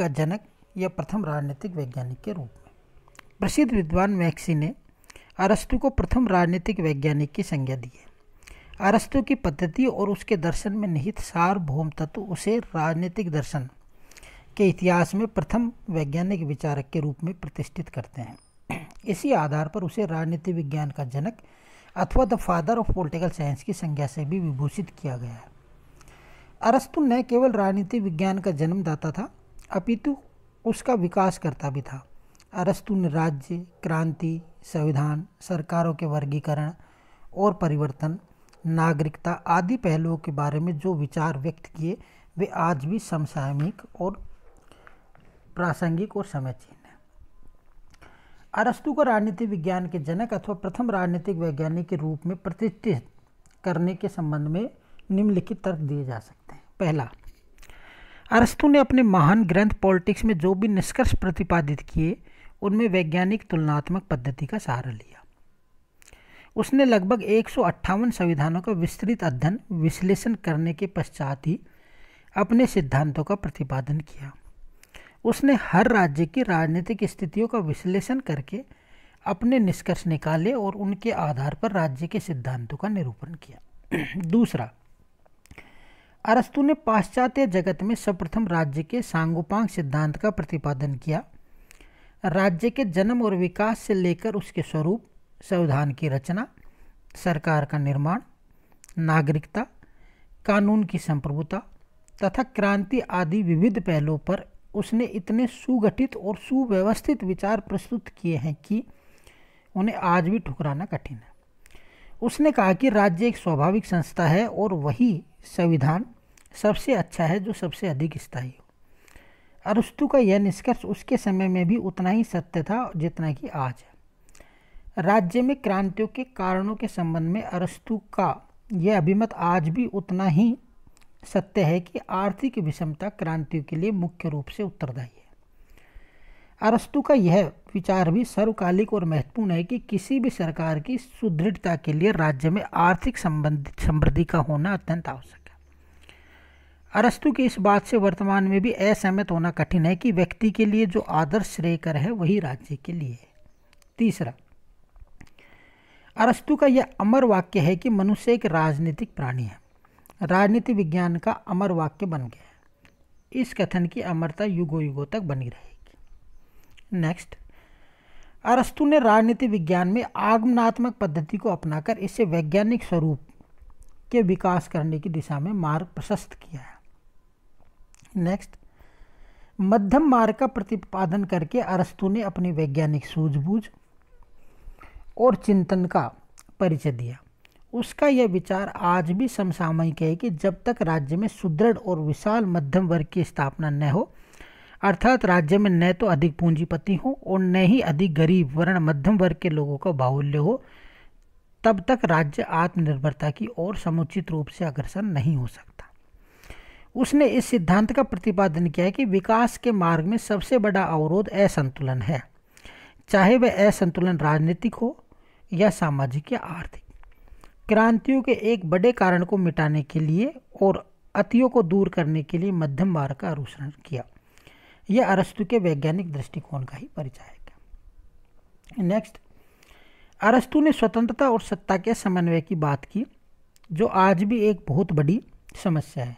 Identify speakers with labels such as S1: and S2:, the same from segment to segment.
S1: का जनक या प्रथम राजनीतिक वैज्ञानिक के रूप में प्रसिद्ध विद्वान मैक्सी ने अरस्तु को प्रथम राजनीतिक वैज्ञानिक की संज्ञा दी है अरस्तु की पद्धति और उसके दर्शन में निहित सार्वभौम तत्व उसे राजनीतिक दर्शन के इतिहास में प्रथम वैज्ञानिक विचारक के रूप में प्रतिष्ठित करते हैं इसी आधार पर उसे राजनीति विज्ञान का जनक अथवा the father of political science की संज्ञा से भी विभूषित किया गया है अरस्तु न केवल राजनीति विज्ञान का जन्मदाता था अपितु तो उसका विकास करता भी था अरस्तु ने राज्य क्रांति संविधान सरकारों के वर्गीकरण और परिवर्तन नागरिकता आदि पहलुओं के बारे में जो विचार व्यक्त किए वे आज भी समसामयिक और प्रासंगिक और समयचीन है अरस्तु को राजनीतिक विज्ञान के जनक अथवा प्रथम राजनीतिक वैज्ञानिक के रूप में प्रतिष्ठित करने के संबंध में निम्नलिखित तर्क दिए जा सकते हैं पहला अरस्तु ने अपने महान ग्रंथ पॉलिटिक्स में जो भी निष्कर्ष प्रतिपादित किए उनमें वैज्ञानिक तुलनात्मक पद्धति का सहारा लिया उसने लगभग एक संविधानों का विस्तृत अध्ययन विश्लेषण करने के पश्चात ही अपने सिद्धांतों का प्रतिपादन किया उसने हर राज्य की राजनीतिक स्थितियों का विश्लेषण करके अपने निष्कर्ष निकाले और उनके आधार पर राज्य के सिद्धांतों का निरूपण किया दूसरा अरस्तु ने पाश्चात्य जगत में सर्वप्रथम राज्य के सांगोपांग सिद्धांत का प्रतिपादन किया राज्य के जन्म और विकास से लेकर उसके स्वरूप संविधान की रचना सरकार का निर्माण नागरिकता कानून की संप्रभुता तथा क्रांति आदि विविध पहलुओं पर उसने इतने सुगठित और सुव्यवस्थित विचार प्रस्तुत किए हैं कि उन्हें आज भी ठुकराना कठिन है उसने कहा कि राज्य एक स्वाभाविक संस्था है और वही संविधान सबसे अच्छा है जो सबसे अधिक स्थायी हो अरस्तु का यह निष्कर्ष उसके समय में भी उतना ही सत्य था जितना कि आज है राज्य में क्रांतियों के कारणों के संबंध में अरस्तु का यह अभिमत आज भी उतना ही सत्य है कि आर्थिक विषमता क्रांतियों के लिए मुख्य रूप से उत्तरदायी है अरस्तु का यह विचार भी सर्वकालिक और महत्वपूर्ण है कि किसी भी सरकार की सुदृढ़ता के लिए राज्य में आर्थिक संबंधित समृद्धि का होना अत्यंत आवश्यक है अरस्तु की इस बात से वर्तमान में भी असहमत होना कठिन है कि व्यक्ति के लिए जो आदर्श श्रेयकर है वही राज्य के लिए है तीसरा अरस्तु का यह अमर वाक्य है कि मनुष्य एक राजनीतिक प्राणी है राजनीति विज्ञान का अमर वाक्य बन गया है इस कथन की अमरता युगो युगों तक बनी रहेगी नेक्स्ट अरस्तु ने राजनीति विज्ञान में आगमनात्मक पद्धति को अपनाकर इसे वैज्ञानिक स्वरूप के विकास करने की दिशा में मार्ग प्रशस्त किया है नेक्स्ट मध्यम मार्ग का प्रतिपादन करके अरस्तु ने अपनी वैज्ञानिक सूझबूझ और चिंतन का परिचय दिया उसका यह विचार आज भी समसामयिक है कि जब तक राज्य में सुदृढ़ और विशाल मध्यम वर्ग की स्थापना न हो अर्थात राज्य में न तो अधिक पूंजीपति हो और न ही अधिक गरीब वर्ण मध्यम वर्ग के लोगों का बाहुल्य हो तब तक राज्य आत्मनिर्भरता की ओर समुचित रूप से अग्रसर नहीं हो सकता उसने इस सिद्धांत का प्रतिपादन किया है कि विकास के मार्ग में सबसे बड़ा अवरोध असंतुलन है चाहे वह असंतुलन राजनीतिक हो या सामाजिक या आर्थिक क्रांतियों के एक बड़े कारण को मिटाने के लिए और अतियों को दूर करने के लिए मध्यम मार्ग का अनुसरण किया यह अरस्तु के वैज्ञानिक दृष्टिकोण का ही परिचय है नेक्स्ट अरस्तु ने स्वतंत्रता और सत्ता के समन्वय की बात की जो आज भी एक बहुत बड़ी समस्या है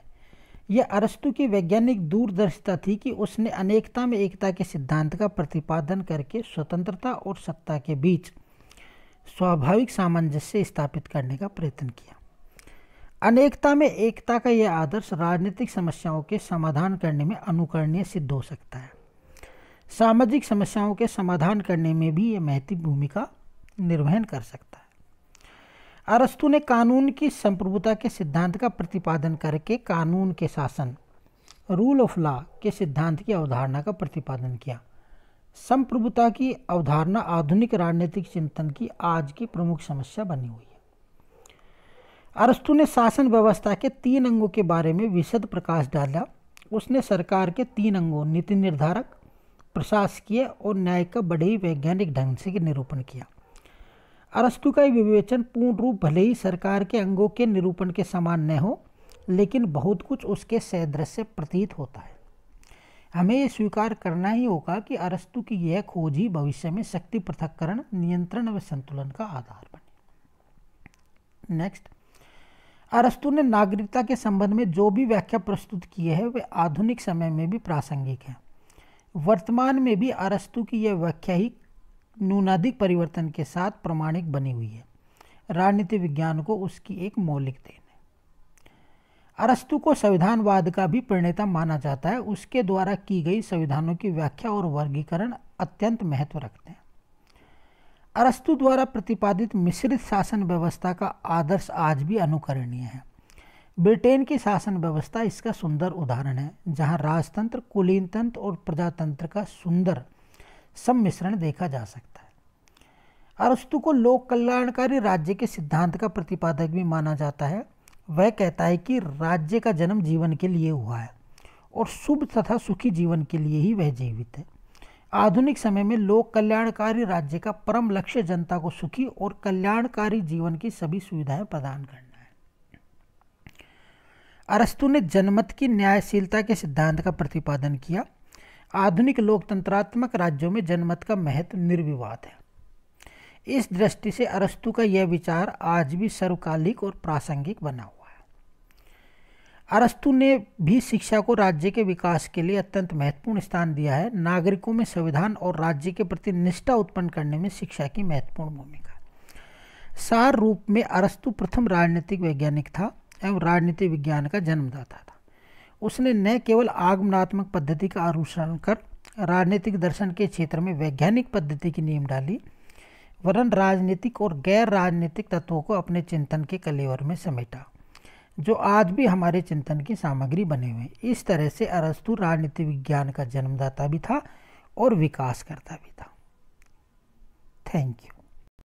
S1: यह अरस्तु की वैज्ञानिक दूरदर्शिता थी कि उसने अनेकता में एकता के सिद्धांत का प्रतिपादन करके स्वतंत्रता और सत्ता के बीच स्वाभाविक सामंजस्य स्थापित करने का प्रयत्न किया अनेकता में एकता का यह आदर्श राजनीतिक समस्याओं के समाधान करने में अनुकरणीय सिद्ध हो सकता है सामाजिक समस्याओं के समाधान करने में भी यह महती भूमिका निर्वहन कर सकता है अरस्तु ने कानून की संप्रभुता के सिद्धांत का प्रतिपादन करके कानून के शासन रूल ऑफ लॉ के सिद्धांत की अवधारणा का प्रतिपादन किया संप्रभुता की अवधारणा आधुनिक राजनीतिक चिंतन की आज की प्रमुख समस्या बनी हुई अरस्तु ने शासन व्यवस्था के तीन अंगों के बारे में विशद प्रकाश डाला उसने सरकार के तीन अंगों नीति निर्धारक प्रशासकीय और न्याय का बड़े ही वैज्ञानिक ढंग से निरूपण किया अरस्तु का विवेचन पूर्ण रूप भले ही सरकार के अंगों के निरूपण के समान न हो लेकिन बहुत कुछ उसके सदृश्य प्रतीत होता है हमें यह स्वीकार करना ही होगा कि अरस्तु की यह खोज ही भविष्य में शक्ति पृथककरण नियंत्रण व संतुलन का आधार बने नेक्स्ट अरस्तु ने नागरिकता के संबंध में जो भी व्याख्या प्रस्तुत की है वे आधुनिक समय में भी प्रासंगिक है वर्तमान में भी अरस्तु की यह व्याख्या ही न्यूनाधिक परिवर्तन के साथ प्रमाणिक बनी हुई है राजनीति विज्ञान को उसकी एक मौलिक देन है अरस्तु को संविधानवाद का भी प्रणेता माना जाता है उसके द्वारा की गई संविधानों की व्याख्या और वर्गीकरण अत्यंत महत्व रखते हैं अरस्तु द्वारा प्रतिपादित मिश्रित शासन व्यवस्था का आदर्श आज भी अनुकरणीय है ब्रिटेन की शासन व्यवस्था इसका सुंदर उदाहरण है जहां राजतंत्र कुलीन तंत्र और प्रजातंत्र का सुंदर सम्मिश्रण देखा जा सकता है अरस्तु को लोक कल्याणकारी राज्य के सिद्धांत का प्रतिपादक भी माना जाता है वह कहता है कि राज्य का जन्म जीवन के लिए हुआ है और शुभ तथा सुखी जीवन के लिए ही वह जीवित है आधुनिक समय में लोक कल्याणकारी राज्य का परम लक्ष्य जनता को सुखी और कल्याणकारी जीवन की सभी सुविधाएं प्रदान करना है अरस्तु ने जनमत की न्यायशीलता के सिद्धांत का प्रतिपादन किया आधुनिक लोकतंत्रात्मक राज्यों में जनमत का महत्व निर्विवाद है इस दृष्टि से अरस्तु का यह विचार आज भी सर्वकालिक और प्रासंगिक बना हुआ अरस्तु ने भी शिक्षा को राज्य के विकास के लिए अत्यंत महत्वपूर्ण स्थान दिया है नागरिकों में संविधान और राज्य के प्रति निष्ठा उत्पन्न करने में शिक्षा की महत्वपूर्ण भूमिका सार रूप में अरस्तु प्रथम राजनीतिक वैज्ञानिक था एवं राजनीति विज्ञान का जन्मदाता था उसने न केवल आगमनात्मक पद्धति का अनुसरण कर राजनीतिक दर्शन के क्षेत्र में वैज्ञानिक पद्धति की नींव डाली वरन राजनीतिक और गैर राजनीतिक तत्वों को अपने चिंतन के कलेवर में समेटा जो आज भी हमारे चिंतन की सामग्री बने हुए हैं इस तरह से अरस्तु राजनीति विज्ञान का जन्मदाता भी था और विकास करता भी था थैंक यू